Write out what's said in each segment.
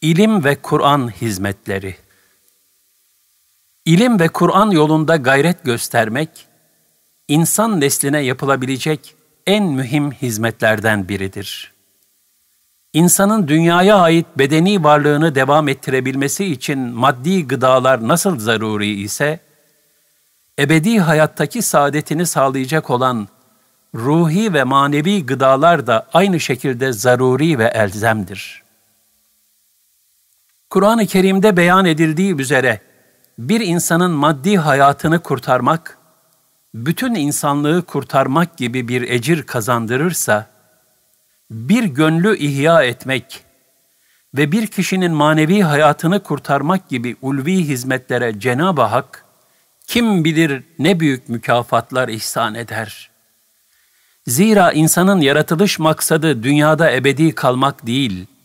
İlim ve Kur'an hizmetleri. İlim ve Kur'an yolunda gayret göstermek insan nesline yapılabilecek en mühim hizmetlerden biridir. İnsanın dünyaya ait bedeni varlığını devam ettirebilmesi için maddi gıdalar nasıl zaruri ise, ebedi hayattaki saadetini sağlayacak olan ruhi ve manevi gıdalar da aynı şekilde zaruri ve elzemdir.'' Kur'an-ı Kerim'de beyan edildiği üzere bir insanın maddi hayatını kurtarmak, bütün insanlığı kurtarmak gibi bir ecir kazandırırsa, bir gönlü ihya etmek ve bir kişinin manevi hayatını kurtarmak gibi ulvi hizmetlere Cenab-ı Hak, kim bilir ne büyük mükafatlar ihsan eder. Zira insanın yaratılış maksadı dünyada ebedi kalmak değil.''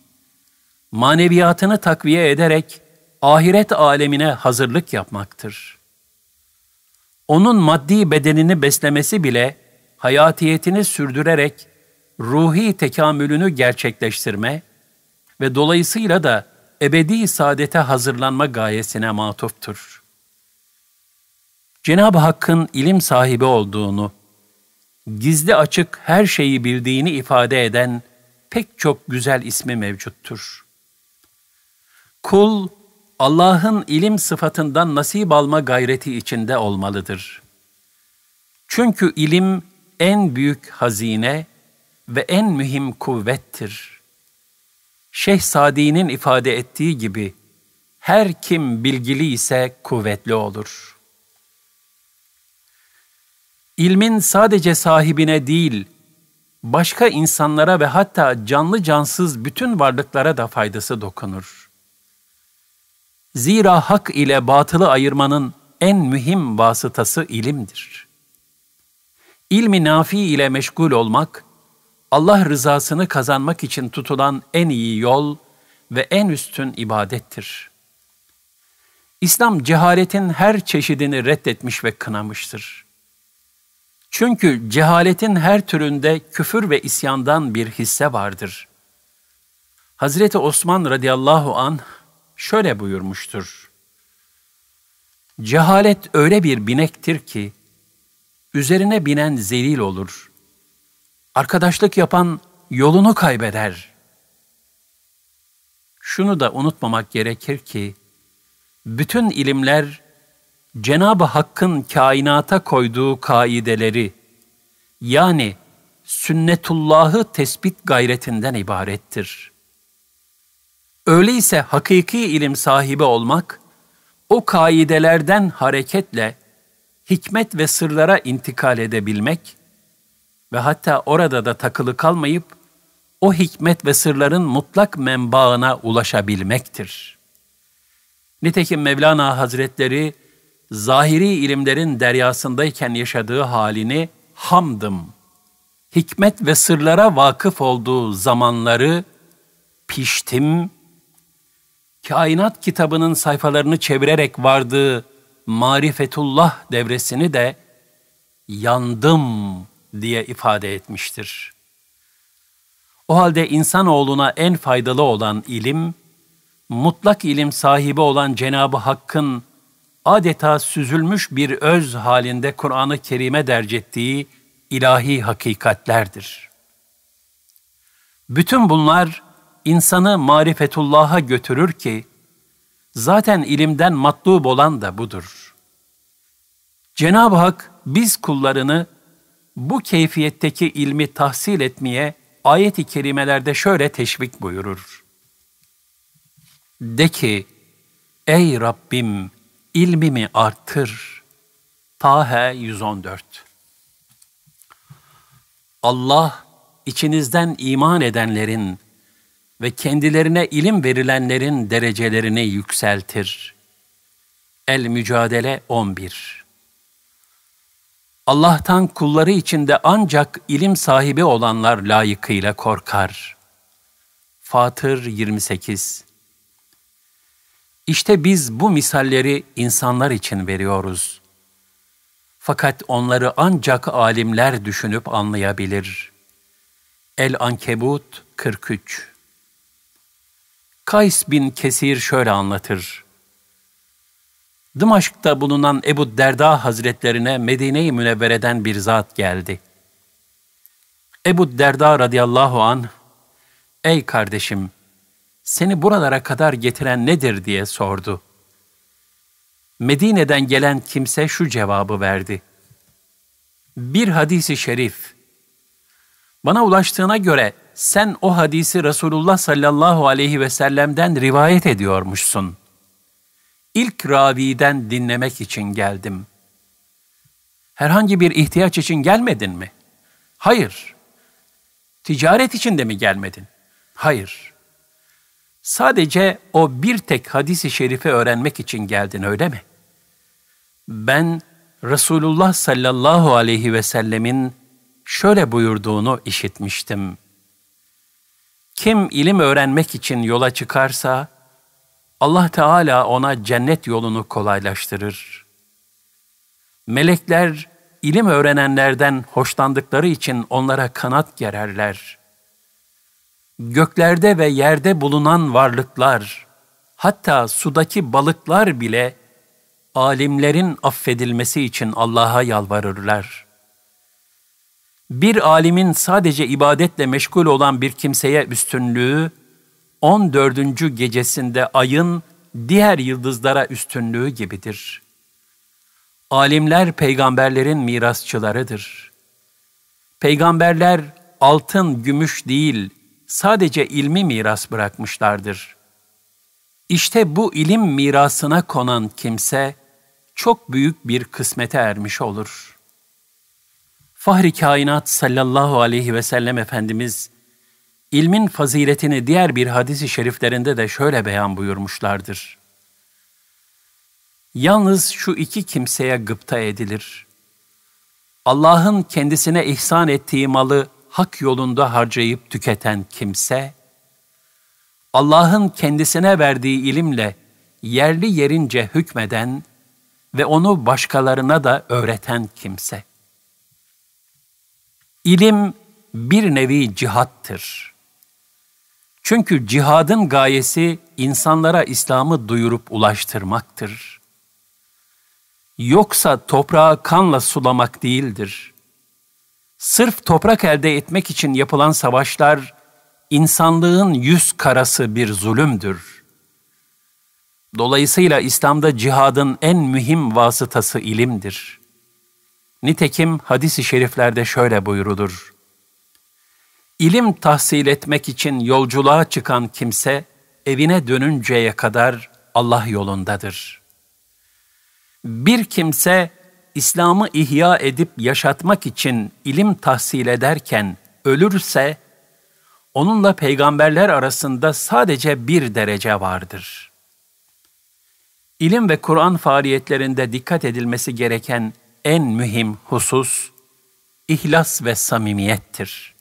maneviyatını takviye ederek ahiret alemine hazırlık yapmaktır. Onun maddi bedenini beslemesi bile hayatiyetini sürdürerek ruhi tekamülünü gerçekleştirme ve dolayısıyla da ebedi saadete hazırlanma gayesine matuftur. Cenab-ı Hakk'ın ilim sahibi olduğunu, gizli açık her şeyi bildiğini ifade eden pek çok güzel ismi mevcuttur. Kul Allah'ın ilim sıfatından nasip alma gayreti içinde olmalıdır. Çünkü ilim en büyük hazine ve en mühim kuvvettir. Şeyh Sadi'nin ifade ettiği gibi her kim bilgili ise kuvvetli olur. İlmin sadece sahibine değil, başka insanlara ve hatta canlı cansız bütün varlıklara da faydası dokunur. Zira hak ile batılı ayırmanın en mühim vasıtası ilimdir. İlmi nafi ile meşgul olmak, Allah rızasını kazanmak için tutulan en iyi yol ve en üstün ibadettir. İslam cehaletin her çeşidini reddetmiş ve kınamıştır. Çünkü cehaletin her türünde küfür ve isyandan bir hisse vardır. Hazreti Osman radıyallahu anh, şöyle buyurmuştur. Cehalet öyle bir binektir ki, üzerine binen zelil olur. Arkadaşlık yapan yolunu kaybeder. Şunu da unutmamak gerekir ki, bütün ilimler Cenab-ı Hakk'ın kainata koyduğu kaideleri, yani sünnetullahı tespit gayretinden ibarettir.'' Öyleyse hakiki ilim sahibi olmak, o kaidelerden hareketle hikmet ve sırlara intikal edebilmek ve hatta orada da takılı kalmayıp o hikmet ve sırların mutlak menbaına ulaşabilmektir. Nitekim Mevlana Hazretleri zahiri ilimlerin deryasındayken yaşadığı halini hamdım, hikmet ve sırlara vakıf olduğu zamanları piştim, kainat kitabının sayfalarını çevirerek vardığı marifetullah devresini de yandım diye ifade etmiştir. O halde insanoğluna en faydalı olan ilim, mutlak ilim sahibi olan Cenab-ı Hakk'ın adeta süzülmüş bir öz halinde Kur'an-ı Kerim'e dercettiği ilahi hakikatlerdir. Bütün bunlar insanı marifetullah'a götürür ki, zaten ilimden matlub olan da budur. Cenab-ı Hak biz kullarını bu keyfiyetteki ilmi tahsil etmeye ayet-i kerimelerde şöyle teşvik buyurur. De ki, ey Rabbim ilmimi artır. Tahe 114 Allah içinizden iman edenlerin ve kendilerine ilim verilenlerin derecelerini yükseltir. El Mücadele 11 Allah'tan kulları içinde ancak ilim sahibi olanlar layıkıyla korkar. Fatır 28 İşte biz bu misalleri insanlar için veriyoruz. Fakat onları ancak alimler düşünüp anlayabilir. El-Ankebut 43 Kays bin Kesir şöyle anlatır. Dımaşk'ta bulunan Ebu Derda Hazretlerine Medine-i Münevvere'den bir zat geldi. Ebu Derda radıyallahu an, ''Ey kardeşim, seni buralara kadar getiren nedir?'' diye sordu. Medine'den gelen kimse şu cevabı verdi. Bir hadisi şerif, bana ulaştığına göre sen o hadisi Resulullah sallallahu aleyhi ve sellem'den rivayet ediyormuşsun. İlk raviden dinlemek için geldim. Herhangi bir ihtiyaç için gelmedin mi? Hayır. Ticaret için de mi gelmedin? Hayır. Sadece o bir tek hadisi şerifi öğrenmek için geldin öyle mi? Ben Resulullah sallallahu aleyhi ve sellemin şöyle buyurduğunu işitmiştim. Kim ilim öğrenmek için yola çıkarsa, Allah Teala ona cennet yolunu kolaylaştırır. Melekler ilim öğrenenlerden hoşlandıkları için onlara kanat gererler. Göklerde ve yerde bulunan varlıklar, hatta sudaki balıklar bile alimlerin affedilmesi için Allah'a yalvarırlar.'' bir alimin sadece ibadetle meşgul olan bir kimseye üstünlüğü, 14. gecesinde ayın diğer yıldızlara üstünlüğü gibidir. Alimler peygamberlerin mirasçılarıdır. Peygamberler altın, gümüş değil, sadece ilmi miras bırakmışlardır. İşte bu ilim mirasına konan kimse çok büyük bir kısmete ermiş olur.'' Fahri kainat sallallahu aleyhi ve sellem Efendimiz, ilmin faziletini diğer bir hadisi şeriflerinde de şöyle beyan buyurmuşlardır. Yalnız şu iki kimseye gıpta edilir. Allah'ın kendisine ihsan ettiği malı hak yolunda harcayıp tüketen kimse, Allah'ın kendisine verdiği ilimle yerli yerince hükmeden ve onu başkalarına da öğreten kimse.'' İlim bir nevi cihattır. Çünkü cihadın gayesi insanlara İslam'ı duyurup ulaştırmaktır. Yoksa toprağı kanla sulamak değildir. Sırf toprak elde etmek için yapılan savaşlar insanlığın yüz karası bir zulümdür. Dolayısıyla İslam'da cihadın en mühim vasıtası ilimdir.'' Nitekim hadis-i şeriflerde şöyle buyurulur. İlim tahsil etmek için yolculuğa çıkan kimse evine dönünceye kadar Allah yolundadır. Bir kimse İslam'ı ihya edip yaşatmak için ilim tahsil ederken ölürse onunla peygamberler arasında sadece bir derece vardır. İlim ve Kur'an faaliyetlerinde dikkat edilmesi gereken en mühim husus ihlas ve samimiyettir.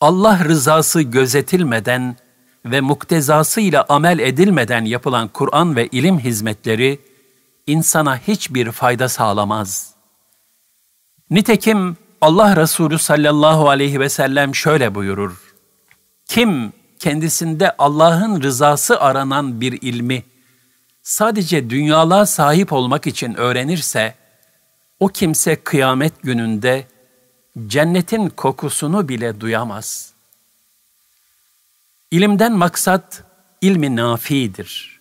Allah rızası gözetilmeden ve muktezasıyla amel edilmeden yapılan Kur'an ve ilim hizmetleri insana hiçbir fayda sağlamaz. Nitekim Allah Resulü sallallahu aleyhi ve sellem şöyle buyurur. Kim kendisinde Allah'ın rızası aranan bir ilmi sadece dünyalığa sahip olmak için öğrenirse, o kimse kıyamet gününde cennetin kokusunu bile duyamaz. İlimden maksat ilmi nafidir.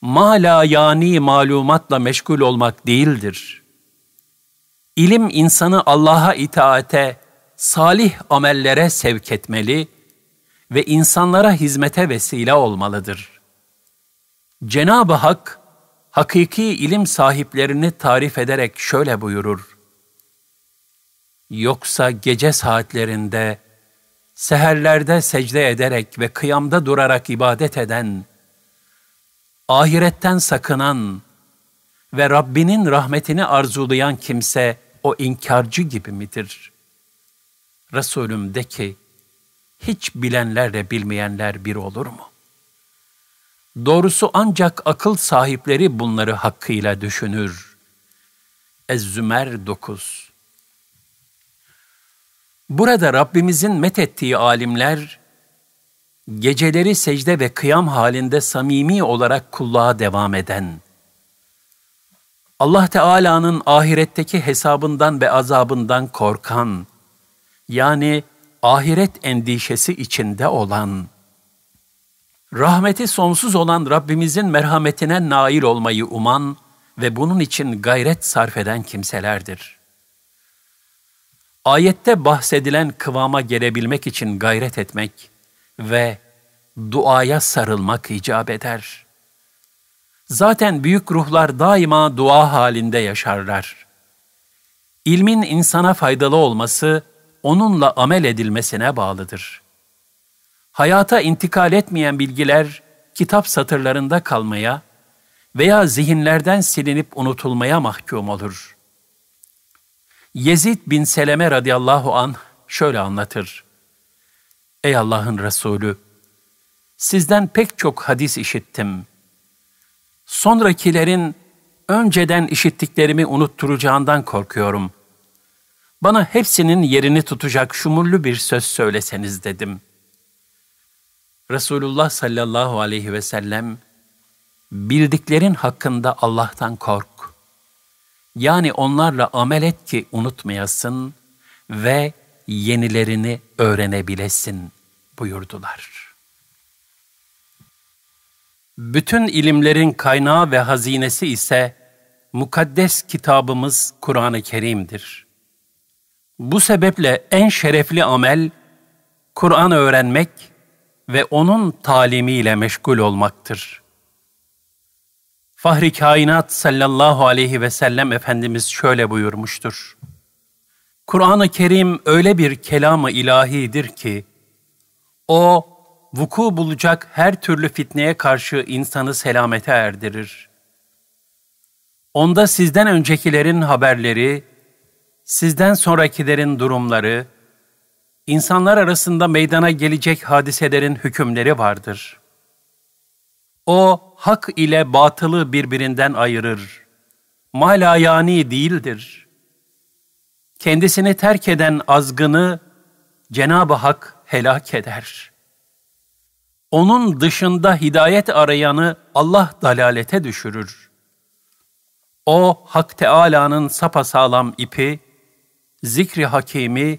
Mala yani malumatla meşgul olmak değildir. İlim insanı Allah'a itaate, salih amellere sevk etmeli ve insanlara hizmete vesile olmalıdır. Cenab-ı Hak, hakiki ilim sahiplerini tarif ederek şöyle buyurur. Yoksa gece saatlerinde, seherlerde secde ederek ve kıyamda durarak ibadet eden, ahiretten sakınan ve Rabbinin rahmetini arzulayan kimse o inkarcı gibi midir? Resulüm de ki, hiç bilenlerle bilmeyenler bir olur mu? Doğrusu ancak akıl sahipleri bunları hakkıyla düşünür. Ez-Zümer 9 Burada Rabbimizin met ettiği alimler, geceleri secde ve kıyam halinde samimi olarak kulluğa devam eden, Allah Teala'nın ahiretteki hesabından ve azabından korkan, yani ahiret endişesi içinde olan, Rahmeti sonsuz olan Rabbimizin merhametine nail olmayı uman ve bunun için gayret sarf eden kimselerdir. Ayette bahsedilen kıvama gelebilmek için gayret etmek ve duaya sarılmak icap eder. Zaten büyük ruhlar daima dua halinde yaşarlar. İlmin insana faydalı olması, onunla amel edilmesine bağlıdır.'' hayata intikal etmeyen bilgiler kitap satırlarında kalmaya veya zihinlerden silinip unutulmaya mahkum olur. Yezid bin Seleme radıyallahu an şöyle anlatır. Ey Allah'ın Resulü! Sizden pek çok hadis işittim. Sonrakilerin önceden işittiklerimi unutturacağından korkuyorum. Bana hepsinin yerini tutacak şumurlu bir söz söyleseniz dedim.'' Resulullah sallallahu aleyhi ve sellem bildiklerin hakkında Allah'tan kork. Yani onlarla amel et ki unutmayasın ve yenilerini öğrenebilesin buyurdular. Bütün ilimlerin kaynağı ve hazinesi ise mukaddes kitabımız Kur'an-ı Kerim'dir. Bu sebeple en şerefli amel Kur'an öğrenmek ve onun talimiyle meşgul olmaktır. Fahri kainat sallallahu aleyhi ve sellem Efendimiz şöyle buyurmuştur. Kur'an-ı Kerim öyle bir kelamı ilahidir ki, o vuku bulacak her türlü fitneye karşı insanı selamete erdirir. Onda sizden öncekilerin haberleri, sizden sonrakilerin durumları, insanlar arasında meydana gelecek hadiselerin hükümleri vardır. O hak ile batılı birbirinden ayırır. Malayani değildir. Kendisini terk eden azgını Cenab-ı Hak helak eder. Onun dışında hidayet arayanı Allah dalalete düşürür. O Hak Teala'nın sapasağlam ipi, zikri hakimi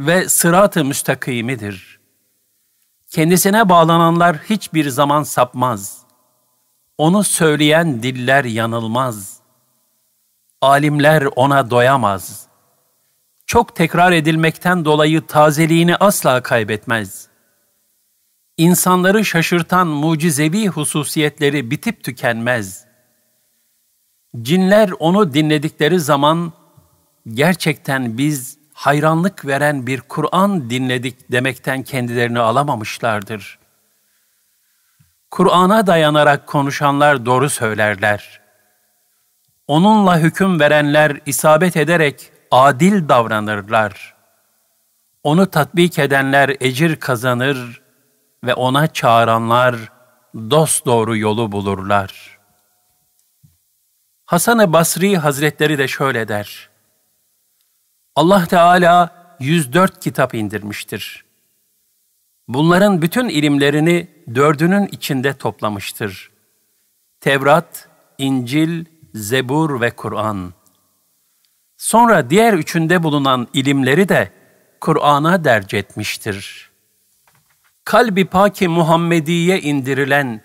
ve sırat-ı müstakimidir. Kendisine bağlananlar hiçbir zaman sapmaz. Onu söyleyen diller yanılmaz. Alimler ona doyamaz. Çok tekrar edilmekten dolayı tazeliğini asla kaybetmez. İnsanları şaşırtan mucizevi hususiyetleri bitip tükenmez. Cinler onu dinledikleri zaman gerçekten biz hayranlık veren bir Kur'an dinledik demekten kendilerini alamamışlardır. Kur'an'a dayanarak konuşanlar doğru söylerler. Onunla hüküm verenler isabet ederek adil davranırlar. Onu tatbik edenler ecir kazanır ve ona çağıranlar dost doğru yolu bulurlar. Hasan-ı Basri Hazretleri de şöyle der: Allah Teala 104 kitap indirmiştir. Bunların bütün ilimlerini dördünün içinde toplamıştır. Tevrat, İncil, Zebur ve Kur'an. Sonra diğer üçünde bulunan ilimleri de Kur'an'a derc etmiştir. Kalbi Paki Muhammediye indirilen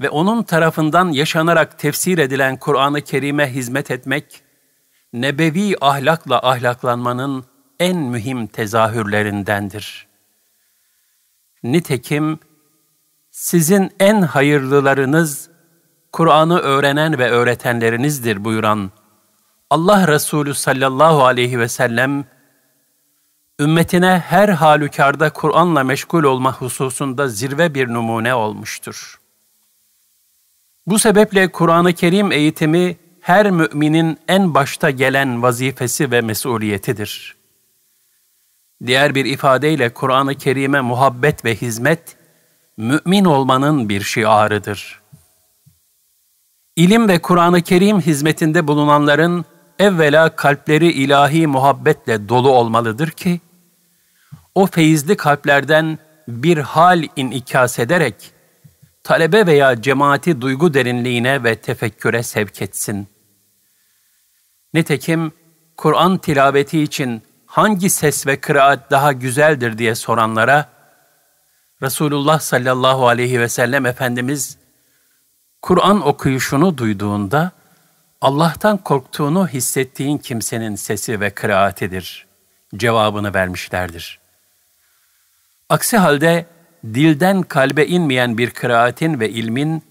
ve onun tarafından yaşanarak tefsir edilen Kur'an-ı Kerim'e hizmet etmek, nebevi ahlakla ahlaklanmanın en mühim tezahürlerindendir. Nitekim sizin en hayırlılarınız Kur'an'ı öğrenen ve öğretenlerinizdir buyuran Allah Resulü sallallahu aleyhi ve sellem ümmetine her halükarda Kur'an'la meşgul olma hususunda zirve bir numune olmuştur. Bu sebeple Kur'an-ı Kerim eğitimi her müminin en başta gelen vazifesi ve mesuliyetidir. Diğer bir ifadeyle Kur'an-ı Kerim'e muhabbet ve hizmet, mümin olmanın bir şiarıdır. İlim ve Kur'an-ı Kerim hizmetinde bulunanların evvela kalpleri ilahi muhabbetle dolu olmalıdır ki, o feyizli kalplerden bir hal inikas ederek, talebe veya cemaati duygu derinliğine ve tefekküre sevk etsin. Nitekim Kur'an tilaveti için hangi ses ve kıraat daha güzeldir diye soranlara Resulullah sallallahu aleyhi ve sellem Efendimiz Kur'an okuyuşunu duyduğunda Allah'tan korktuğunu hissettiğin kimsenin sesi ve kıraatidir cevabını vermişlerdir. Aksi halde dilden kalbe inmeyen bir kıraatin ve ilmin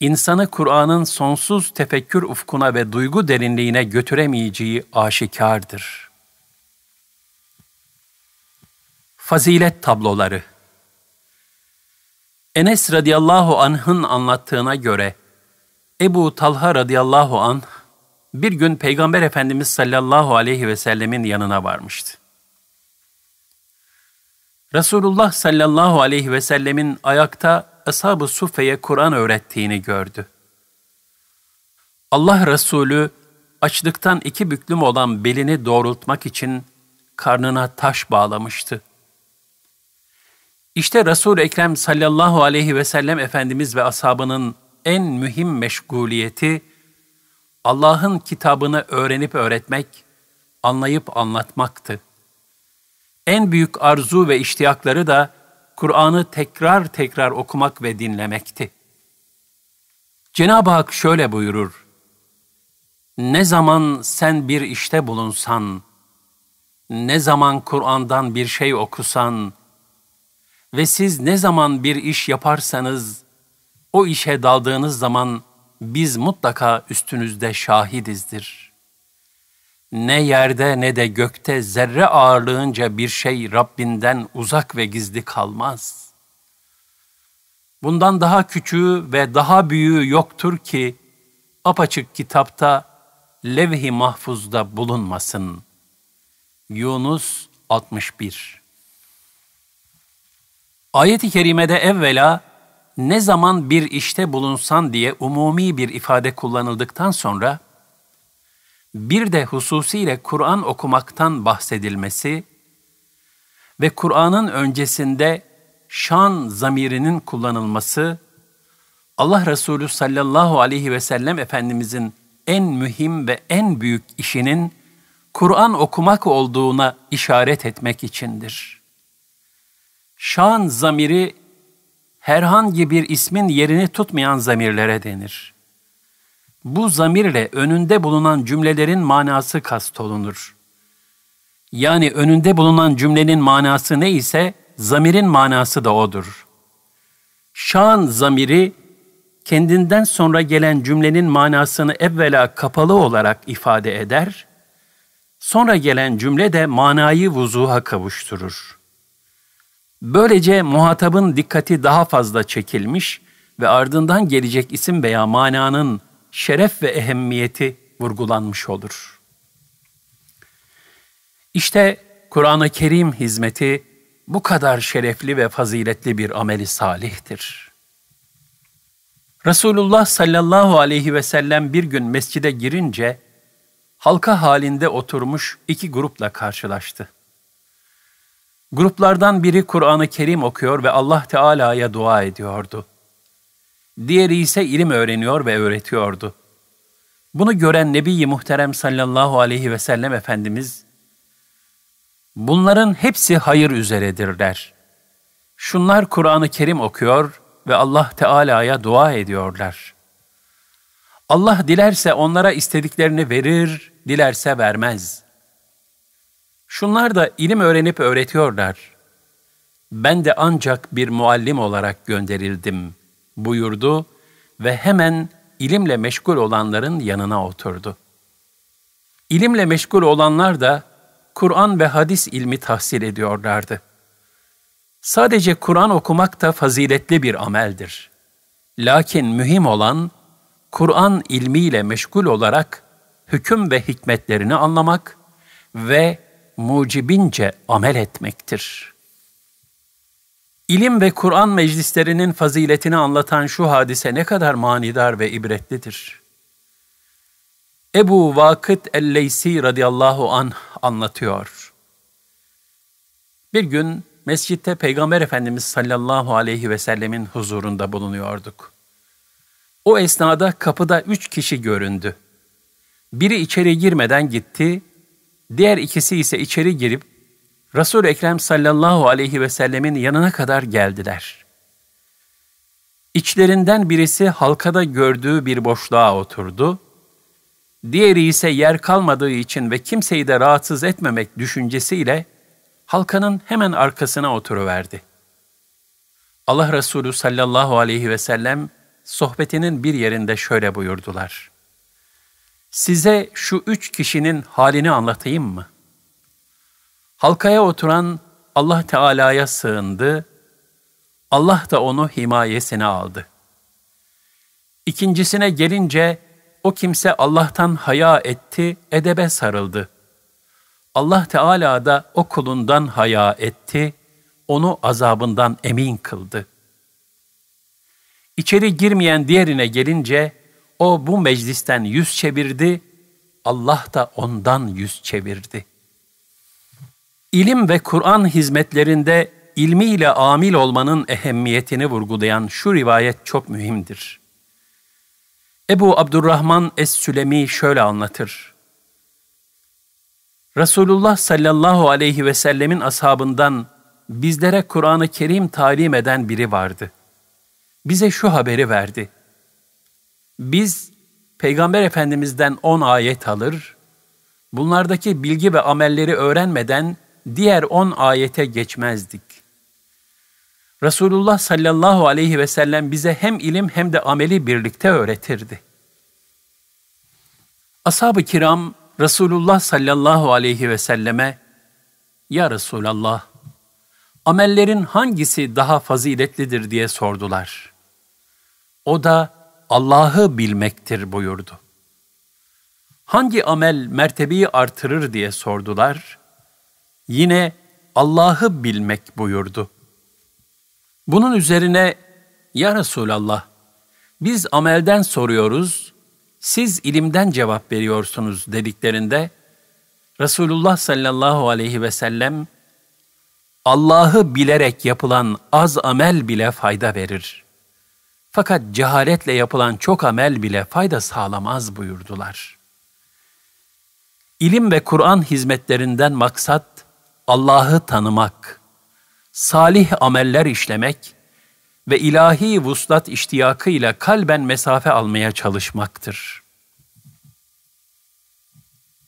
insanı Kur'an'ın sonsuz tefekkür ufkuna ve duygu derinliğine götüremeyeceği aşikardır. Fazilet tabloları Enes radıyallahu anh'ın anlattığına göre Ebu Talha radıyallahu anh bir gün Peygamber Efendimiz sallallahu aleyhi ve sellemin yanına varmıştı. Resulullah sallallahu aleyhi ve sellemin ayakta Eshab-ı Sufe'ye Kur'an öğrettiğini gördü. Allah Resulü açlıktan iki büklüm olan belini doğrultmak için karnına taş bağlamıştı. İşte resul Ekrem sallallahu aleyhi ve sellem Efendimiz ve ashabının en mühim meşguliyeti, Allah'ın kitabını öğrenip öğretmek, anlayıp anlatmaktı. En büyük arzu ve iştiyakları da Kur'an'ı tekrar tekrar okumak ve dinlemekti. Cenab-ı Hak şöyle buyurur, Ne zaman sen bir işte bulunsan, ne zaman Kur'an'dan bir şey okusan ve siz ne zaman bir iş yaparsanız, o işe daldığınız zaman biz mutlaka üstünüzde şahidizdir.'' Ne yerde ne de gökte zerre ağırlığınca bir şey Rabbinden uzak ve gizli kalmaz. Bundan daha küçüğü ve daha büyüğü yoktur ki apaçık kitapta levh-i mahfuzda bulunmasın. Yunus 61 Ayet-i kerimede evvela ne zaman bir işte bulunsan diye umumi bir ifade kullanıldıktan sonra bir de hususiyle Kur'an okumaktan bahsedilmesi ve Kur'an'ın öncesinde şan zamirinin kullanılması, Allah Resulü sallallahu aleyhi ve sellem Efendimizin en mühim ve en büyük işinin Kur'an okumak olduğuna işaret etmek içindir. Şan zamiri herhangi bir ismin yerini tutmayan zamirlere denir. Bu zamirle önünde bulunan cümlelerin manası kastolunur. Yani önünde bulunan cümlenin manası ne ise zamirin manası da odur. Şan zamiri kendinden sonra gelen cümlenin manasını evvela kapalı olarak ifade eder, sonra gelen cümle de manayı vuzuha kavuşturur. Böylece muhatabın dikkati daha fazla çekilmiş ve ardından gelecek isim veya mananın şeref ve ehemmiyeti vurgulanmış olur. İşte Kur'an-ı Kerim hizmeti bu kadar şerefli ve faziletli bir ameli salihtir. Resulullah sallallahu aleyhi ve sellem bir gün mescide girince halka halinde oturmuş iki grupla karşılaştı. Gruplardan biri Kur'an-ı Kerim okuyor ve Allah Teala'ya dua ediyordu diğeri ise ilim öğreniyor ve öğretiyordu. Bunu gören Nebi-i Muhterem sallallahu aleyhi ve sellem Efendimiz, bunların hepsi hayır üzeredir der. Şunlar Kur'an-ı Kerim okuyor ve Allah Teala'ya dua ediyorlar. Allah dilerse onlara istediklerini verir, dilerse vermez. Şunlar da ilim öğrenip öğretiyorlar. Ben de ancak bir muallim olarak gönderildim.'' buyurdu ve hemen ilimle meşgul olanların yanına oturdu. İlimle meşgul olanlar da Kur'an ve hadis ilmi tahsil ediyorlardı. Sadece Kur'an okumak da faziletli bir ameldir. Lakin mühim olan Kur'an ilmiyle meşgul olarak hüküm ve hikmetlerini anlamak ve mucibince amel etmektir.'' İlim ve Kur'an meclislerinin faziletini anlatan şu hadise ne kadar manidar ve ibretlidir. Ebu Vakıt el-Leysi radıyallahu an anlatıyor. Bir gün mescitte Peygamber Efendimiz sallallahu aleyhi ve sellemin huzurunda bulunuyorduk. O esnada kapıda üç kişi göründü. Biri içeri girmeden gitti, diğer ikisi ise içeri girip Resul-i Ekrem sallallahu aleyhi ve sellemin yanına kadar geldiler. İçlerinden birisi halkada gördüğü bir boşluğa oturdu, diğeri ise yer kalmadığı için ve kimseyi de rahatsız etmemek düşüncesiyle halkanın hemen arkasına oturuverdi. Allah Resulü sallallahu aleyhi ve sellem sohbetinin bir yerinde şöyle buyurdular. Size şu üç kişinin halini anlatayım mı?'' Halkaya oturan Allah Teala'ya sığındı, Allah da onu himayesine aldı. İkincisine gelince o kimse Allah'tan haya etti, edebe sarıldı. Allah Teala da o kulundan haya etti, onu azabından emin kıldı. İçeri girmeyen diğerine gelince o bu meclisten yüz çevirdi, Allah da ondan yüz çevirdi. İlim ve Kur'an hizmetlerinde ilmiyle amil olmanın ehemmiyetini vurgulayan şu rivayet çok mühimdir. Ebu Abdurrahman Es-Sülemi şöyle anlatır. Resulullah sallallahu aleyhi ve sellemin ashabından bizlere Kur'an-ı Kerim talim eden biri vardı. Bize şu haberi verdi. Biz Peygamber Efendimiz'den on ayet alır, bunlardaki bilgi ve amelleri öğrenmeden diğer on ayete geçmezdik. Resulullah sallallahu aleyhi ve sellem bize hem ilim hem de ameli birlikte öğretirdi. Ashab-ı kiram Resulullah sallallahu aleyhi ve selleme Ya Resulallah, amellerin hangisi daha faziletlidir diye sordular. O da Allah'ı bilmektir buyurdu. Hangi amel mertebeyi artırır diye sordular yine Allah'ı bilmek buyurdu. Bunun üzerine ya Resulallah biz amelden soruyoruz, siz ilimden cevap veriyorsunuz dediklerinde Resulullah sallallahu aleyhi ve sellem Allah'ı bilerek yapılan az amel bile fayda verir. Fakat cehaletle yapılan çok amel bile fayda sağlamaz buyurdular. İlim ve Kur'an hizmetlerinden maksat Allah'ı tanımak, salih ameller işlemek ve ilahi vuslat iştiyakıyla kalben mesafe almaya çalışmaktır.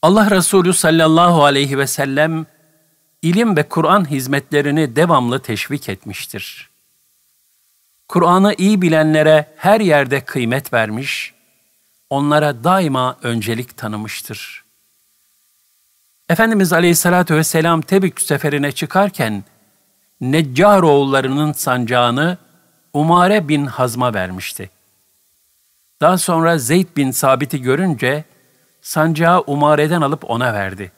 Allah Resulü sallallahu aleyhi ve sellem ilim ve Kur'an hizmetlerini devamlı teşvik etmiştir. Kur'an'ı iyi bilenlere her yerde kıymet vermiş, onlara daima öncelik tanımıştır.'' Efendimiz Aleyhisselatü Vesselam Tebük seferine çıkarken Neccar oğullarının sancağını Umare bin Hazm'a vermişti. Daha sonra Zeyd bin Sabit'i görünce sancağı Umare'den alıp ona verdi.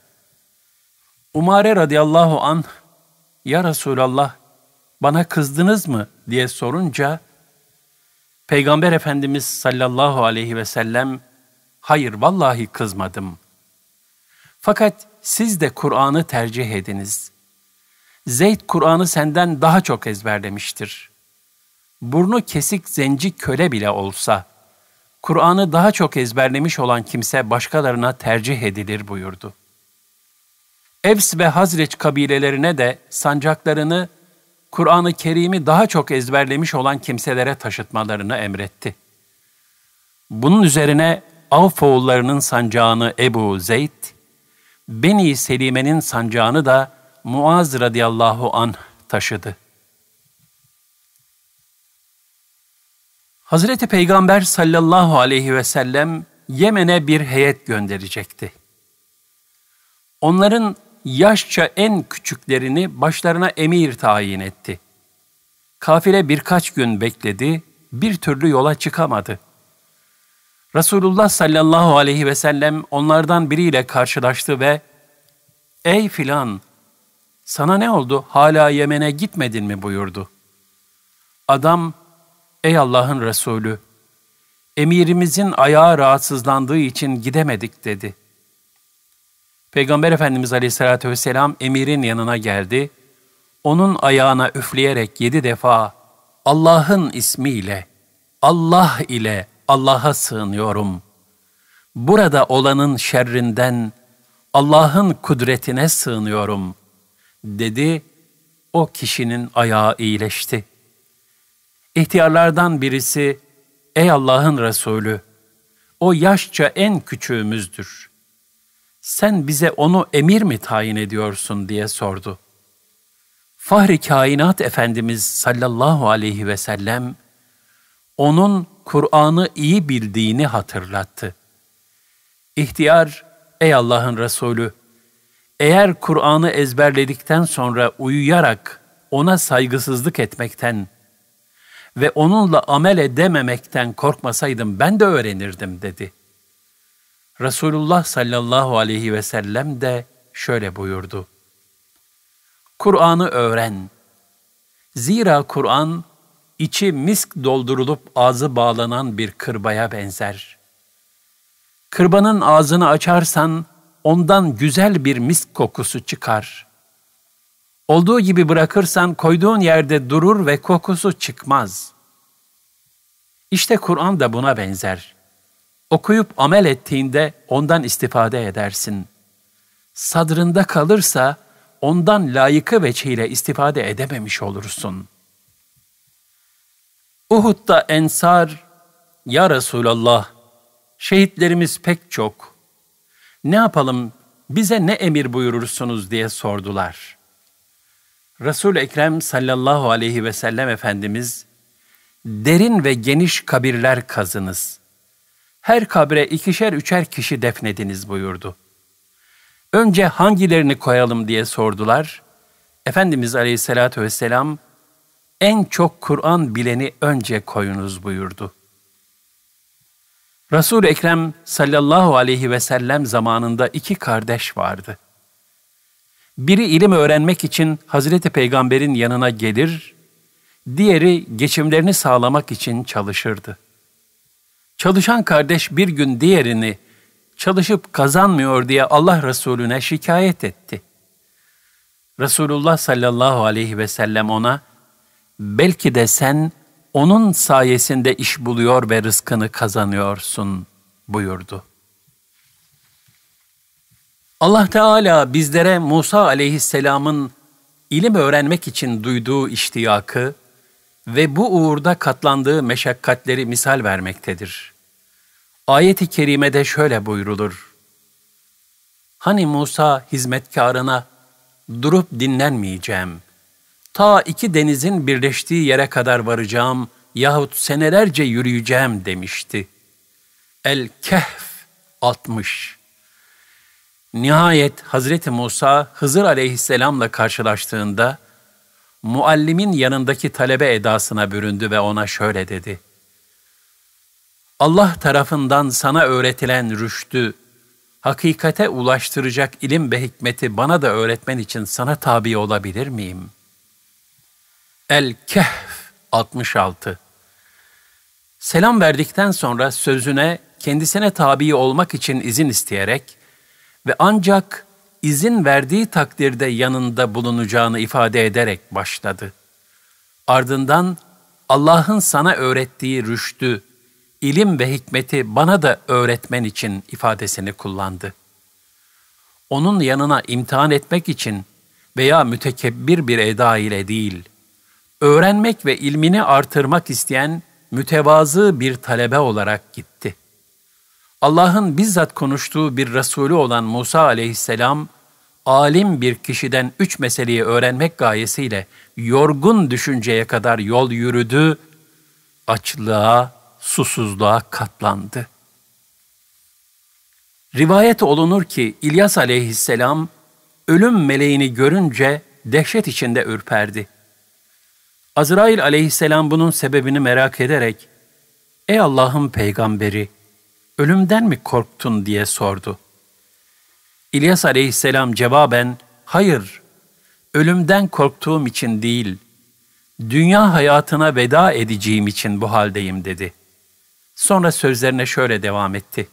Umare radıyallahu an ya Resulallah bana kızdınız mı diye sorunca Peygamber Efendimiz sallallahu aleyhi ve sellem hayır vallahi kızmadım. Fakat siz de Kur'an'ı tercih ediniz. Zeyd Kur'an'ı senden daha çok ezberlemiştir. Burnu kesik zenci köle bile olsa, Kur'an'ı daha çok ezberlemiş olan kimse başkalarına tercih edilir buyurdu. Evs ve Hazreç kabilelerine de sancaklarını Kur'an-ı Kerim'i daha çok ezberlemiş olan kimselere taşıtmalarını emretti. Bunun üzerine Avf sancağını Ebu Zeyd, Beni Selime'nin sancağını da Muaz radıyallahu an taşıdı. Hazreti Peygamber sallallahu aleyhi ve sellem Yemen'e bir heyet gönderecekti. Onların yaşça en küçüklerini başlarına emir tayin etti. Kafile birkaç gün bekledi, bir türlü yola çıkamadı.'' Resulullah sallallahu aleyhi ve sellem onlardan biriyle karşılaştı ve ''Ey filan, sana ne oldu, hala Yemen'e gitmedin mi?'' buyurdu. Adam, ''Ey Allah'ın Resulü, emirimizin ayağı rahatsızlandığı için gidemedik.'' dedi. Peygamber Efendimiz aleyhissalatü vesselam emirin yanına geldi, onun ayağına üfleyerek yedi defa Allah'ın ismiyle, Allah ile, Allah'a sığınıyorum. Burada olanın şerrinden Allah'ın kudretine sığınıyorum." dedi. O kişinin ayağı iyileşti. İhtiyarlardan birisi, "Ey Allah'ın Resulü, o yaşça en küçüğümüzdür. Sen bize onu emir mi tayin ediyorsun?" diye sordu. Fahri Kainat Efendimiz sallallahu aleyhi ve sellem, onun Kur'an'ı iyi bildiğini hatırlattı. İhtiyar, ey Allah'ın Resulü, eğer Kur'an'ı ezberledikten sonra uyuyarak ona saygısızlık etmekten ve onunla amel edememekten korkmasaydım ben de öğrenirdim dedi. Resulullah sallallahu aleyhi ve sellem de şöyle buyurdu. Kur'an'ı öğren. Zira Kur'an içi misk doldurulup ağzı bağlanan bir kırbaya benzer. Kırbanın ağzını açarsan ondan güzel bir misk kokusu çıkar. Olduğu gibi bırakırsan koyduğun yerde durur ve kokusu çıkmaz. İşte Kur'an da buna benzer. Okuyup amel ettiğinde ondan istifade edersin. Sadrında kalırsa ondan layıkı veçiyle istifade edememiş olursun.'' Uhud'da ensar, ya Resulallah, şehitlerimiz pek çok. Ne yapalım, bize ne emir buyurursunuz diye sordular. resul Ekrem sallallahu aleyhi ve sellem Efendimiz, derin ve geniş kabirler kazınız. Her kabre ikişer üçer kişi defnediniz buyurdu. Önce hangilerini koyalım diye sordular. Efendimiz aleyhissalatü vesselam, en çok Kur'an bileni önce koyunuz buyurdu. Resul-i Ekrem sallallahu aleyhi ve sellem zamanında iki kardeş vardı. Biri ilim öğrenmek için Hazreti Peygamber'in yanına gelir, diğeri geçimlerini sağlamak için çalışırdı. Çalışan kardeş bir gün diğerini çalışıp kazanmıyor diye Allah Resulüne şikayet etti. Resulullah sallallahu aleyhi ve sellem ona, belki de sen onun sayesinde iş buluyor ve rızkını kazanıyorsun buyurdu. Allah Teala bizlere Musa aleyhisselamın ilim öğrenmek için duyduğu iştiyakı ve bu uğurda katlandığı meşakkatleri misal vermektedir. Ayet-i kerimede şöyle buyrulur. Hani Musa hizmetkarına durup dinlenmeyeceğim.'' ta iki denizin birleştiği yere kadar varacağım yahut senelerce yürüyeceğim demişti. El-Kehf 60 Nihayet Hazreti Musa Hızır aleyhisselamla karşılaştığında muallimin yanındaki talebe edasına büründü ve ona şöyle dedi. Allah tarafından sana öğretilen rüştü, hakikate ulaştıracak ilim ve hikmeti bana da öğretmen için sana tabi olabilir miyim?'' El-Kehf 66 Selam verdikten sonra sözüne kendisine tabi olmak için izin isteyerek ve ancak izin verdiği takdirde yanında bulunacağını ifade ederek başladı. Ardından Allah'ın sana öğrettiği rüştü, ilim ve hikmeti bana da öğretmen için ifadesini kullandı. Onun yanına imtihan etmek için veya mütekebbir bir eda ile değil.'' öğrenmek ve ilmini artırmak isteyen mütevazı bir talebe olarak gitti. Allah'ın bizzat konuştuğu bir Resulü olan Musa aleyhisselam, alim bir kişiden üç meseleyi öğrenmek gayesiyle yorgun düşünceye kadar yol yürüdü, açlığa, susuzluğa katlandı. Rivayet olunur ki İlyas aleyhisselam ölüm meleğini görünce dehşet içinde ürperdi. Azrail aleyhisselam bunun sebebini merak ederek, ''Ey Allah'ın peygamberi, ölümden mi korktun?'' diye sordu. İlyas aleyhisselam cevaben, ''Hayır, ölümden korktuğum için değil, dünya hayatına veda edeceğim için bu haldeyim.'' dedi. Sonra sözlerine şöyle devam etti.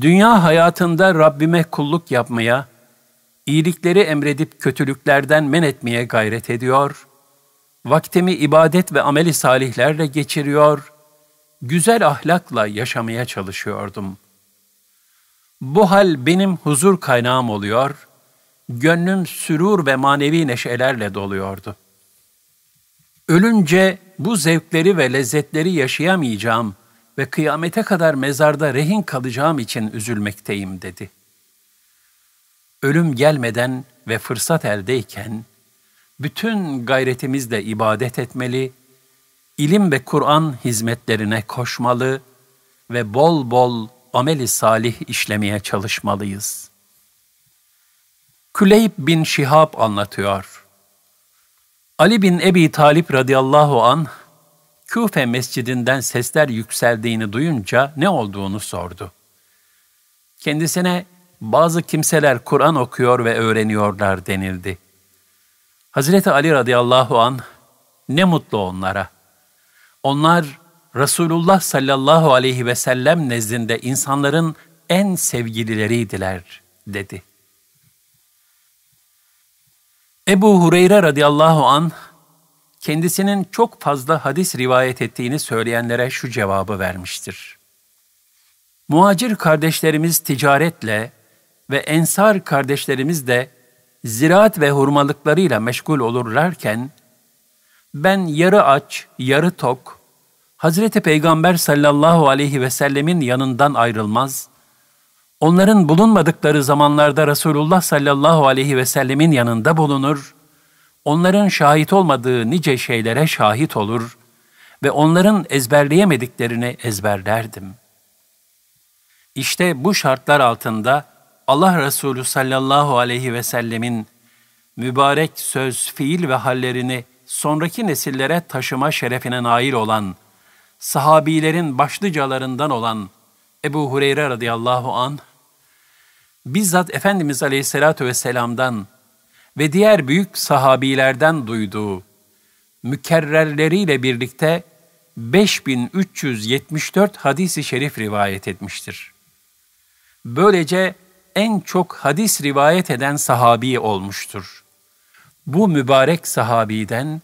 Dünya hayatında Rabbime kulluk yapmaya, iyilikleri emredip kötülüklerden men etmeye gayret ediyor.'' vaktimi ibadet ve ameli salihlerle geçiriyor, güzel ahlakla yaşamaya çalışıyordum. Bu hal benim huzur kaynağım oluyor, gönlüm sürur ve manevi neşelerle doluyordu. Ölünce bu zevkleri ve lezzetleri yaşayamayacağım ve kıyamete kadar mezarda rehin kalacağım için üzülmekteyim dedi. Ölüm gelmeden ve fırsat eldeyken, bütün gayretimizle ibadet etmeli, ilim ve Kur'an hizmetlerine koşmalı ve bol bol ameli salih işlemeye çalışmalıyız. Küleyb bin Şihab anlatıyor. Ali bin Ebi Talip radıyallahu an Küfe mescidinden sesler yükseldiğini duyunca ne olduğunu sordu. Kendisine bazı kimseler Kur'an okuyor ve öğreniyorlar denildi. Hazreti Ali radıyallahu an ne mutlu onlara. Onlar Resulullah sallallahu aleyhi ve sellem nezdinde insanların en sevgilileriydiler dedi. Ebu Hureyre radıyallahu an kendisinin çok fazla hadis rivayet ettiğini söyleyenlere şu cevabı vermiştir. Muhacir kardeşlerimiz ticaretle ve ensar kardeşlerimiz de ziraat ve hurmalıklarıyla meşgul olurlarken, ben yarı aç, yarı tok, Hazreti Peygamber sallallahu aleyhi ve sellemin yanından ayrılmaz, onların bulunmadıkları zamanlarda Resulullah sallallahu aleyhi ve sellemin yanında bulunur, onların şahit olmadığı nice şeylere şahit olur ve onların ezberleyemediklerini ezberlerdim. İşte bu şartlar altında, Allah Resulü sallallahu aleyhi ve sellemin mübarek söz, fiil ve hallerini sonraki nesillere taşıma şerefine nail olan, sahabilerin başlıcalarından olan Ebu Hureyre radıyallahu an bizzat Efendimiz aleyhissalatu vesselam'dan ve diğer büyük sahabilerden duyduğu mükerrerleriyle birlikte 5374 hadisi şerif rivayet etmiştir. Böylece en çok hadis rivayet eden sahabi olmuştur. Bu mübarek sahabiden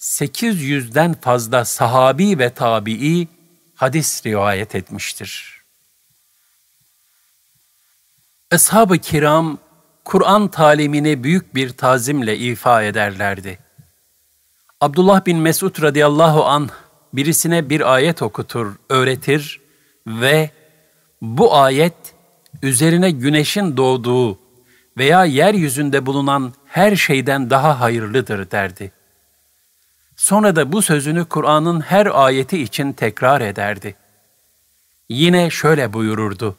800'den fazla sahabi ve tabii hadis rivayet etmiştir. Eshab-ı kiram Kur'an talimini büyük bir tazimle ifa ederlerdi. Abdullah bin Mesud radıyallahu an birisine bir ayet okutur, öğretir ve bu ayet üzerine güneşin doğduğu veya yeryüzünde bulunan her şeyden daha hayırlıdır derdi. Sonra da bu sözünü Kur'an'ın her ayeti için tekrar ederdi. Yine şöyle buyururdu.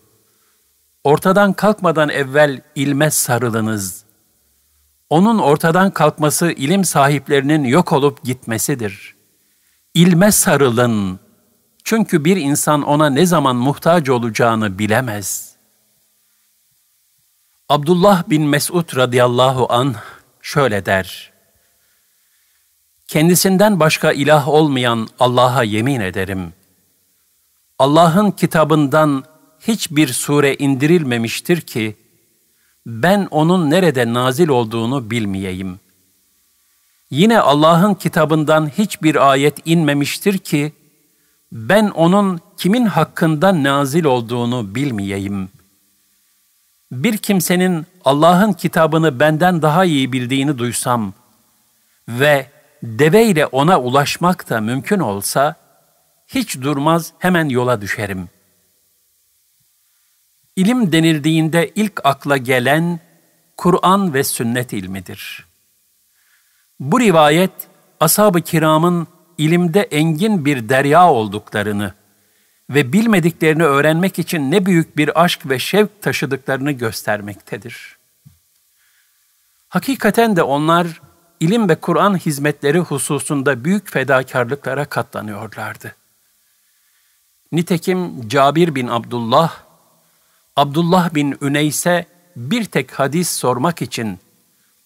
Ortadan kalkmadan evvel ilme sarılınız. Onun ortadan kalkması ilim sahiplerinin yok olup gitmesidir. İlme sarılın. Çünkü bir insan ona ne zaman muhtaç olacağını bilemez.'' Abdullah bin Mesud radıyallahu an şöyle der. Kendisinden başka ilah olmayan Allah'a yemin ederim. Allah'ın kitabından hiçbir sure indirilmemiştir ki ben onun nerede nazil olduğunu bilmeyeyim. Yine Allah'ın kitabından hiçbir ayet inmemiştir ki ben onun kimin hakkında nazil olduğunu bilmeyeyim.'' bir kimsenin Allah'ın kitabını benden daha iyi bildiğini duysam ve deveyle ona ulaşmak da mümkün olsa, hiç durmaz hemen yola düşerim. İlim denildiğinde ilk akla gelen Kur'an ve sünnet ilmidir. Bu rivayet ashab-ı kiramın ilimde engin bir derya olduklarını ve bilmediklerini öğrenmek için ne büyük bir aşk ve şevk taşıdıklarını göstermektedir. Hakikaten de onlar ilim ve Kur'an hizmetleri hususunda büyük fedakarlıklara katlanıyorlardı. Nitekim Cabir bin Abdullah, Abdullah bin Üneyse bir tek hadis sormak için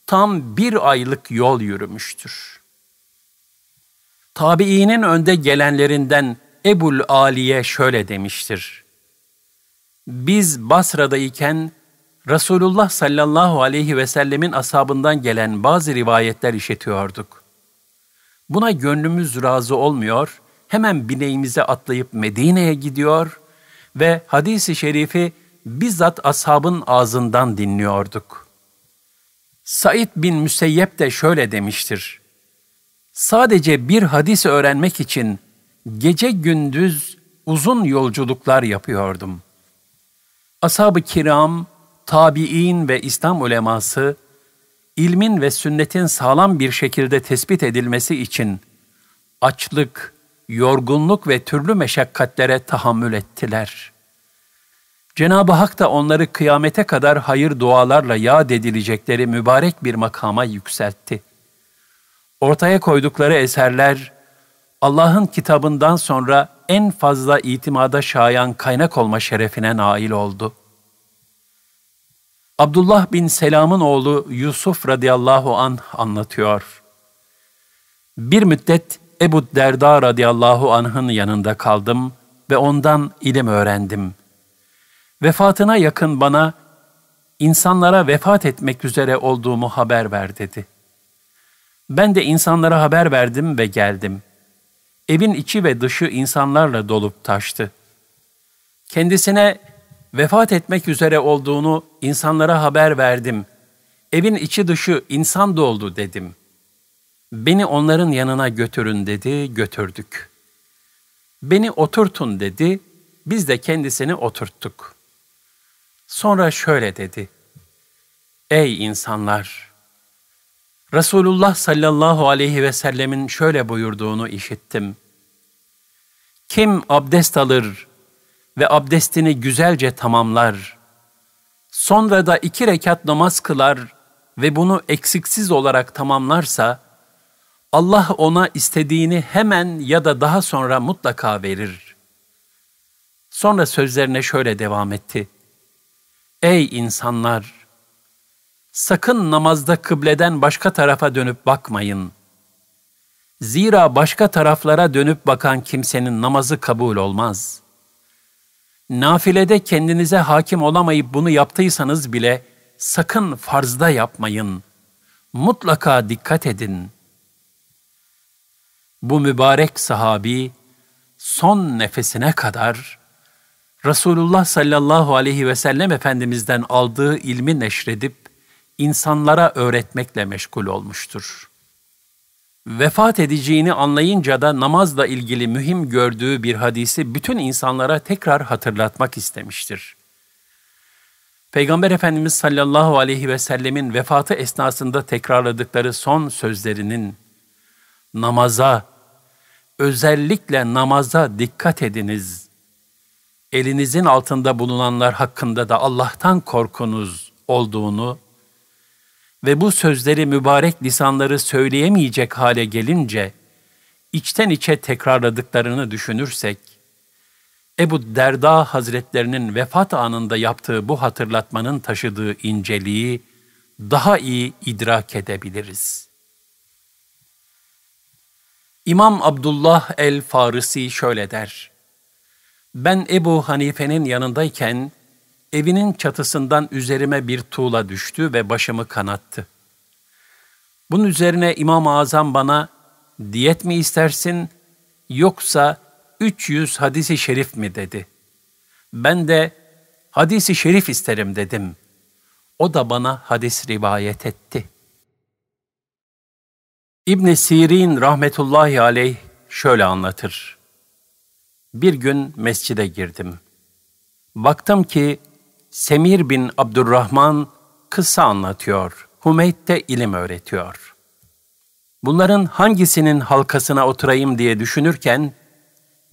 tam bir aylık yol yürümüştür. Tabiinin önde gelenlerinden Ebul Ali'ye şöyle demiştir. Biz Basra'dayken Resulullah sallallahu aleyhi ve sellemin asabından gelen bazı rivayetler işitiyorduk. Buna gönlümüz razı olmuyor, hemen bineğimize atlayıp Medine'ye gidiyor ve hadisi şerifi bizzat ashabın ağzından dinliyorduk. Said bin Müseyyep de şöyle demiştir. Sadece bir hadis öğrenmek için gece gündüz uzun yolculuklar yapıyordum. Ashab-ı kiram, tabi'in ve İslam uleması, ilmin ve sünnetin sağlam bir şekilde tespit edilmesi için açlık, yorgunluk ve türlü meşakkatlere tahammül ettiler. Cenab-ı Hak da onları kıyamete kadar hayır dualarla yad edilecekleri mübarek bir makama yükseltti. Ortaya koydukları eserler, Allah'ın kitabından sonra en fazla itimada şayan kaynak olma şerefine nail oldu. Abdullah bin Selam'ın oğlu Yusuf radıyallahu an anlatıyor. Bir müddet Ebu Derda radıyallahu anh'ın yanında kaldım ve ondan ilim öğrendim. Vefatına yakın bana, insanlara vefat etmek üzere olduğumu haber ver dedi. Ben de insanlara haber verdim ve geldim.'' Evin içi ve dışı insanlarla dolup taştı. Kendisine vefat etmek üzere olduğunu insanlara haber verdim. Evin içi dışı insan doldu dedim. Beni onların yanına götürün dedi, götürdük. Beni oturtun dedi, biz de kendisini oturttuk. Sonra şöyle dedi: Ey insanlar! Resulullah sallallahu aleyhi ve sellemin şöyle buyurduğunu işittim. Kim abdest alır ve abdestini güzelce tamamlar, sonra da iki rekat namaz kılar ve bunu eksiksiz olarak tamamlarsa, Allah ona istediğini hemen ya da daha sonra mutlaka verir. Sonra sözlerine şöyle devam etti. Ey insanlar! Sakın namazda kıbleden başka tarafa dönüp bakmayın. Zira başka taraflara dönüp bakan kimsenin namazı kabul olmaz. Nafilede kendinize hakim olamayıp bunu yaptıysanız bile sakın farzda yapmayın. Mutlaka dikkat edin. Bu mübarek sahabi son nefesine kadar Resulullah sallallahu aleyhi ve sellem Efendimiz'den aldığı ilmi neşredip insanlara öğretmekle meşgul olmuştur. Vefat edeceğini anlayınca da namazla ilgili mühim gördüğü bir hadisi bütün insanlara tekrar hatırlatmak istemiştir. Peygamber Efendimiz sallallahu aleyhi ve sellemin vefatı esnasında tekrarladıkları son sözlerinin namaza, özellikle namaza dikkat ediniz. Elinizin altında bulunanlar hakkında da Allah'tan korkunuz olduğunu ve bu sözleri mübarek lisanları söyleyemeyecek hale gelince, içten içe tekrarladıklarını düşünürsek, Ebu Derda Hazretlerinin vefat anında yaptığı bu hatırlatmanın taşıdığı inceliği daha iyi idrak edebiliriz. İmam Abdullah el-Farisi şöyle der, Ben Ebu Hanife'nin yanındayken Evinin çatısından üzerime bir tuğla düştü ve başımı kanattı. Bunun üzerine İmam-ı Azam bana diyet mi istersin yoksa 300 hadisi şerif mi dedi. Ben de hadisi şerif isterim dedim. O da bana hadis rivayet etti. İbn Sirin rahmetullahi aleyh şöyle anlatır. Bir gün mescide girdim. Baktım ki Semir bin Abdurrahman kısa anlatıyor. Hümeyt de ilim öğretiyor. Bunların hangisinin halkasına oturayım diye düşünürken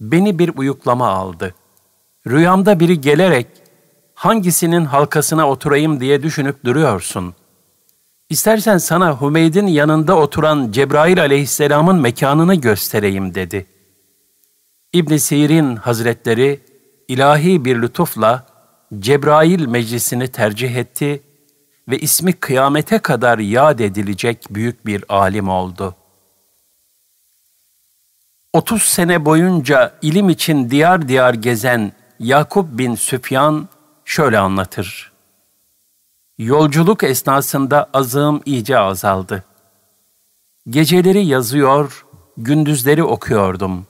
beni bir uyuklama aldı. Rüyamda biri gelerek hangisinin halkasına oturayım diye düşünüp duruyorsun. İstersen sana Hümeyd'in yanında oturan Cebrail aleyhisselamın mekanını göstereyim dedi. ibn Sirin Hazretleri ilahi bir lütufla Cebrail meclisini tercih etti ve ismi kıyamete kadar yad edilecek büyük bir alim oldu. 30 sene boyunca ilim için diyar diyar gezen Yakup bin Süfyan şöyle anlatır. Yolculuk esnasında azığım iyice azaldı. Geceleri yazıyor, gündüzleri okuyordum.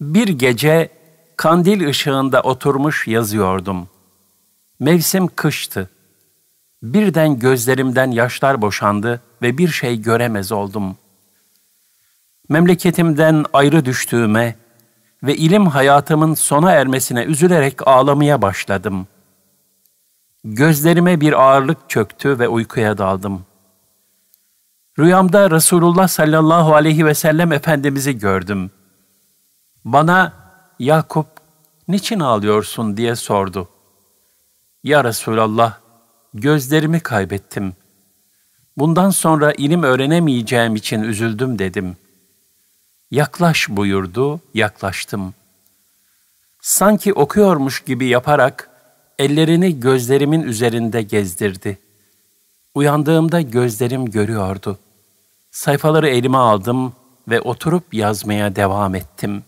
Bir gece Kandil ışığında oturmuş yazıyordum. Mevsim kıştı. Birden gözlerimden yaşlar boşandı ve bir şey göremez oldum. Memleketimden ayrı düştüğüme ve ilim hayatımın sona ermesine üzülerek ağlamaya başladım. Gözlerime bir ağırlık çöktü ve uykuya daldım. Rüyamda Resulullah sallallahu aleyhi ve sellem Efendimiz'i gördüm. Bana Yakup, niçin ağlıyorsun diye sordu. Ya Resulallah, gözlerimi kaybettim. Bundan sonra ilim öğrenemeyeceğim için üzüldüm dedim. Yaklaş buyurdu, yaklaştım. Sanki okuyormuş gibi yaparak ellerini gözlerimin üzerinde gezdirdi. Uyandığımda gözlerim görüyordu. Sayfaları elime aldım ve oturup yazmaya devam ettim.''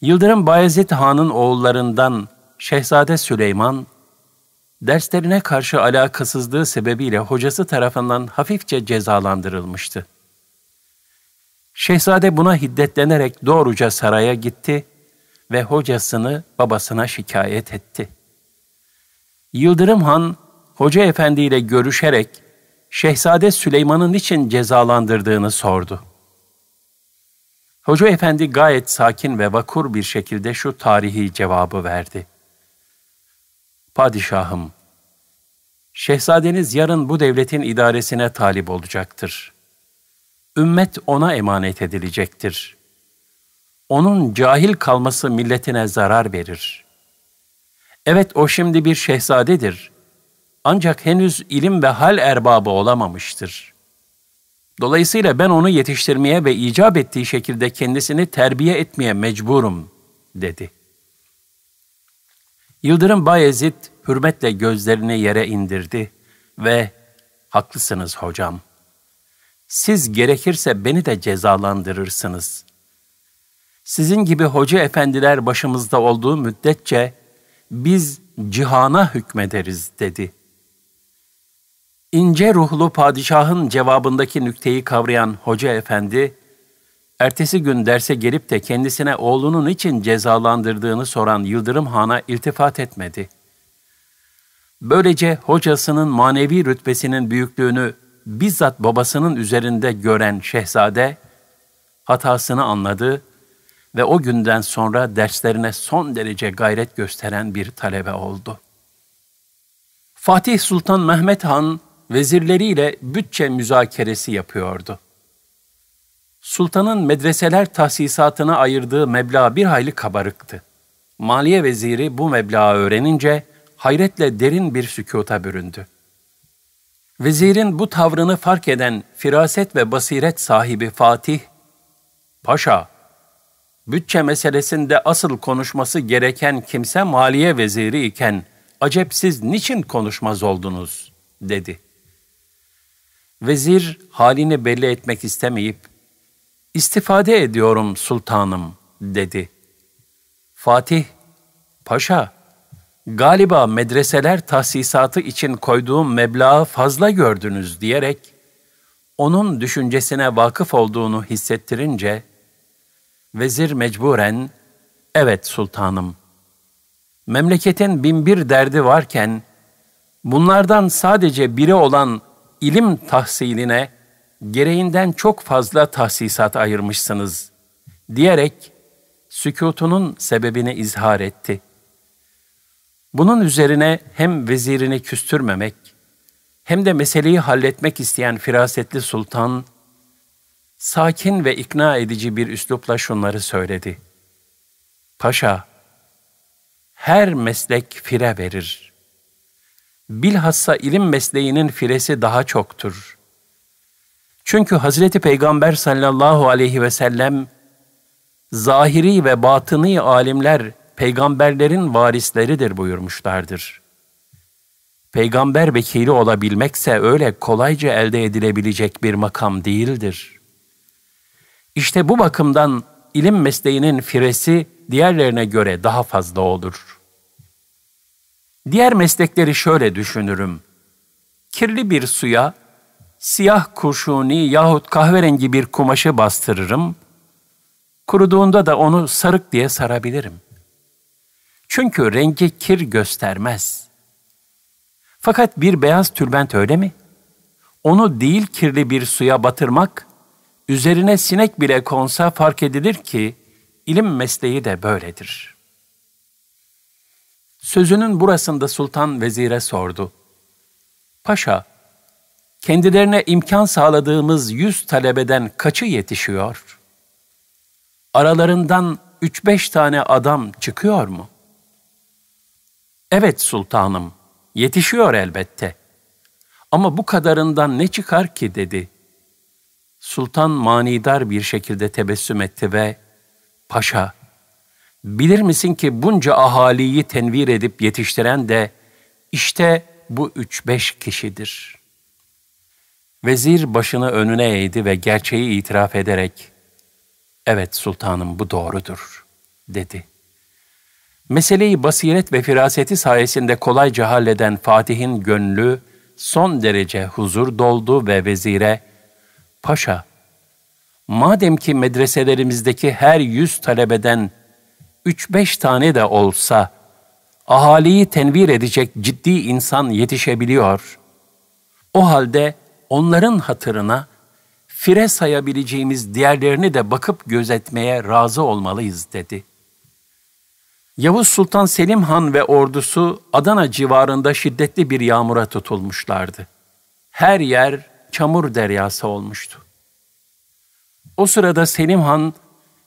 Yıldırım Bayezid Han'ın oğullarından Şehzade Süleyman, derslerine karşı alakasızlığı sebebiyle hocası tarafından hafifçe cezalandırılmıştı. Şehzade buna hiddetlenerek doğruca saraya gitti ve hocasını babasına şikayet etti. Yıldırım Han, Hoca efendiyle görüşerek Şehzade Süleyman'ın için cezalandırdığını sordu. Hoca Efendi gayet sakin ve vakur bir şekilde şu tarihi cevabı verdi. Padişahım, şehzadeniz yarın bu devletin idaresine talip olacaktır. Ümmet ona emanet edilecektir. Onun cahil kalması milletine zarar verir. Evet o şimdi bir şehzadedir. Ancak henüz ilim ve hal erbabı olamamıştır.'' Dolayısıyla ben onu yetiştirmeye ve icap ettiği şekilde kendisini terbiye etmeye mecburum, dedi. Yıldırım Bayezid hürmetle gözlerini yere indirdi ve haklısınız hocam. Siz gerekirse beni de cezalandırırsınız. Sizin gibi hoca efendiler başımızda olduğu müddetçe biz cihana hükmederiz dedi. İnce ruhlu padişahın cevabındaki nükteyi kavrayan hoca efendi, ertesi gün derse gelip de kendisine oğlunun için cezalandırdığını soran Yıldırım Han'a iltifat etmedi. Böylece hocasının manevi rütbesinin büyüklüğünü bizzat babasının üzerinde gören şehzade, hatasını anladı ve o günden sonra derslerine son derece gayret gösteren bir talebe oldu. Fatih Sultan Mehmet Han vezirleriyle bütçe müzakeresi yapıyordu. Sultanın medreseler tahsisatına ayırdığı meblağ bir hayli kabarıktı. Maliye veziri bu meblağı öğrenince hayretle derin bir sükuta büründü. Vezirin bu tavrını fark eden firaset ve basiret sahibi Fatih, ''Paşa, bütçe meselesinde asıl konuşması gereken kimse maliye veziri iken acep siz niçin konuşmaz oldunuz?'' dedi. Vezir halini belli etmek istemeyip, istifade ediyorum sultanım dedi. Fatih, paşa, galiba medreseler tahsisatı için koyduğum meblağı fazla gördünüz diyerek, onun düşüncesine vakıf olduğunu hissettirince, vezir mecburen, evet sultanım, memleketin binbir derdi varken, bunlardan sadece biri olan ilim tahsiline gereğinden çok fazla tahsisat ayırmışsınız diyerek sükutunun sebebini izhar etti. Bunun üzerine hem vezirini küstürmemek hem de meseleyi halletmek isteyen firasetli sultan sakin ve ikna edici bir üslupla şunları söyledi. Paşa, her meslek fire verir.'' bilhassa ilim mesleğinin firesi daha çoktur. Çünkü Hazreti Peygamber sallallahu aleyhi ve sellem, zahiri ve batını alimler peygamberlerin varisleridir buyurmuşlardır. Peygamber vekili olabilmekse öyle kolayca elde edilebilecek bir makam değildir. İşte bu bakımdan ilim mesleğinin firesi diğerlerine göre daha fazla olur.'' Diğer meslekleri şöyle düşünürüm. Kirli bir suya siyah kurşuni yahut kahverengi bir kumaşı bastırırım. Kuruduğunda da onu sarık diye sarabilirim. Çünkü rengi kir göstermez. Fakat bir beyaz tülbent öyle mi? Onu değil kirli bir suya batırmak, üzerine sinek bile konsa fark edilir ki, ilim mesleği de böyledir.'' Sözünün burasında sultan vezire sordu. Paşa, kendilerine imkan sağladığımız yüz talebeden kaçı yetişiyor? Aralarından üç beş tane adam çıkıyor mu? Evet sultanım, yetişiyor elbette. Ama bu kadarından ne çıkar ki dedi. Sultan manidar bir şekilde tebessüm etti ve, Paşa, Bilir misin ki bunca ahaliyi tenvir edip yetiştiren de işte bu üç beş kişidir. Vezir başını önüne eğdi ve gerçeği itiraf ederek, ''Evet sultanım bu doğrudur.'' dedi. Meseleyi basiret ve firaseti sayesinde kolayca halleden Fatih'in gönlü son derece huzur doldu ve vezire, ''Paşa, madem ki medreselerimizdeki her yüz talebeden 3-5 tane de olsa ahaliyi tenvir edecek ciddi insan yetişebiliyor. O halde onların hatırına fire sayabileceğimiz diğerlerini de bakıp gözetmeye razı olmalıyız dedi. Yavuz Sultan Selim Han ve ordusu Adana civarında şiddetli bir yağmura tutulmuşlardı. Her yer çamur deryası olmuştu. O sırada Selim Han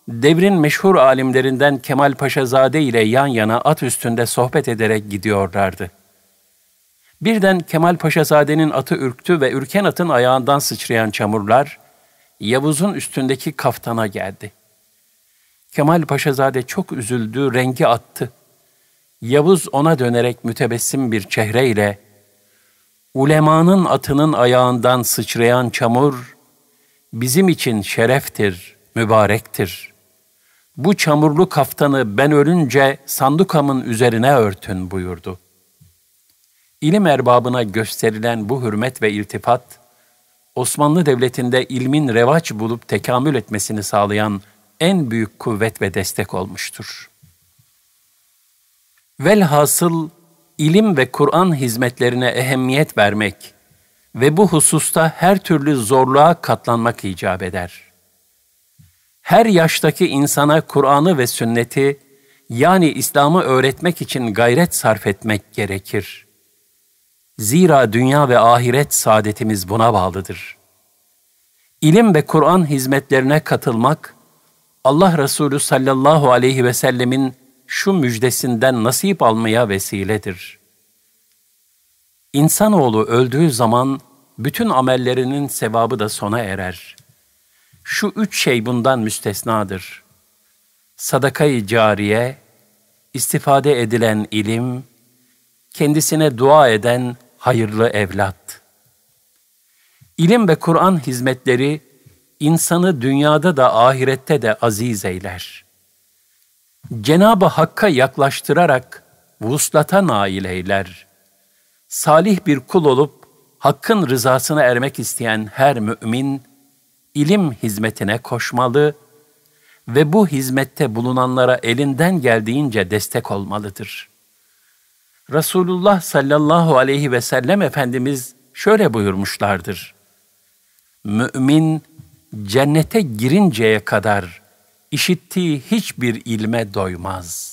devrin meşhur alimlerinden Kemal Paşazade ile yan yana at üstünde sohbet ederek gidiyorlardı. Birden Kemal Paşazade'nin atı ürktü ve ürken atın ayağından sıçrayan çamurlar Yavuz'un üstündeki kaftana geldi. Kemal Paşazade çok üzüldü, rengi attı. Yavuz ona dönerek mütebessim bir çehreyle ulemanın atının ayağından sıçrayan çamur bizim için şereftir, mübarektir bu çamurlu kaftanı ben ölünce sandukamın üzerine örtün buyurdu. İlim erbabına gösterilen bu hürmet ve iltifat, Osmanlı Devleti'nde ilmin revaç bulup tekamül etmesini sağlayan en büyük kuvvet ve destek olmuştur. Velhasıl ilim ve Kur'an hizmetlerine ehemmiyet vermek ve bu hususta her türlü zorluğa katlanmak icap eder.'' her yaştaki insana Kur'an'ı ve sünneti yani İslam'ı öğretmek için gayret sarf etmek gerekir. Zira dünya ve ahiret saadetimiz buna bağlıdır. İlim ve Kur'an hizmetlerine katılmak, Allah Resulü sallallahu aleyhi ve sellemin şu müjdesinden nasip almaya vesiledir. İnsanoğlu öldüğü zaman bütün amellerinin sevabı da sona erer. Şu üç şey bundan müstesnadır. Sadakayı cariye, istifade edilen ilim, kendisine dua eden hayırlı evlat. İlim ve Kur'an hizmetleri insanı dünyada da ahirette de aziz eyler. Cenab-ı Hakk'a yaklaştırarak vuslata nail eyler. Salih bir kul olup Hakk'ın rızasına ermek isteyen her mümin, ilim hizmetine koşmalı ve bu hizmette bulunanlara elinden geldiğince destek olmalıdır. Resulullah sallallahu aleyhi ve sellem Efendimiz şöyle buyurmuşlardır. Mümin cennete girinceye kadar işittiği hiçbir ilme doymaz.''